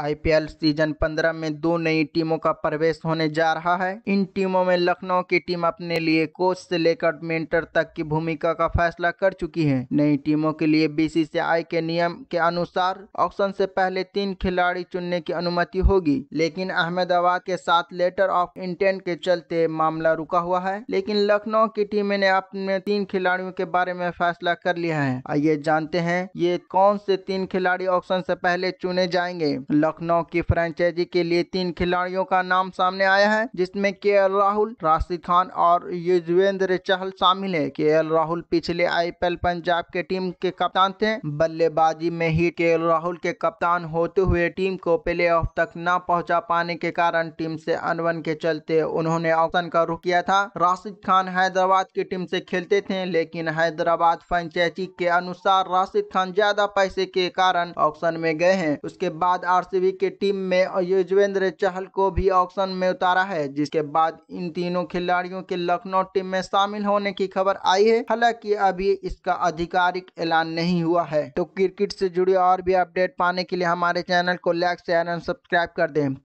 IPL season 15 में दो नई टीमों का प्रवेश होने जा रहा है इन टीमों में लखनऊ की टीम अपने लिए कोच से लेकर मेंटर तक की भूमिका का फैसला कर चुकी है नई टीमों के लिए बीसीसीआई के नियम के अनुसार ऑक्शन से पहले तीन खिलाड़ी चुनने की अनुमति होगी लेकिन अहमदाबाद के साथ लेटर ऑफ इंटेंट के चलते मामला रुका हुआ है लेकिन लखनऊ की टीम ने अपने तीन खिलाड़ियों के बारे में फैसला कर लिया है आइए जानते हैं ये कौन से तीन खिलाड़ी ऑक्शन से पहले चुने जाएंगे लखनऊ की फ्रेंचाइजी के लिए तीन खिलाड़ियों का नाम सामने आया है जिसमें के राहुल राशिद खान और युजवेंद्र चहल शामिल है के राहुल पिछले आई पंजाब के टीम के कप्तान थे बल्लेबाजी में ही के राहुल के कप्तान होते हुए टीम को प्ले ऑफ तक न पहुंचा पाने के कारण टीम से अनबन के चलते उन्होंने ऑप्शन का रुख किया था राशिद खान हैदराबाद की टीम से खेलते थे लेकिन हैदराबाद फ्रेंचाइजी के अनुसार राशिद खान ज्यादा पैसे के कारण ऑप्शन में गए हैं उसके बाद आर आरसीबी के टीम में युजवेंद्र चहल को भी ऑक्शन में उतारा है जिसके बाद इन तीनों खिलाड़ियों के लखनऊ टीम में शामिल होने की खबर आई है हालांकि अभी इसका आधिकारिक ऐलान नहीं हुआ है तो क्रिकेट से जुड़ी और भी अपडेट पाने के लिए हमारे चैनल को लाइक शेयर एंड सब्सक्राइब कर दें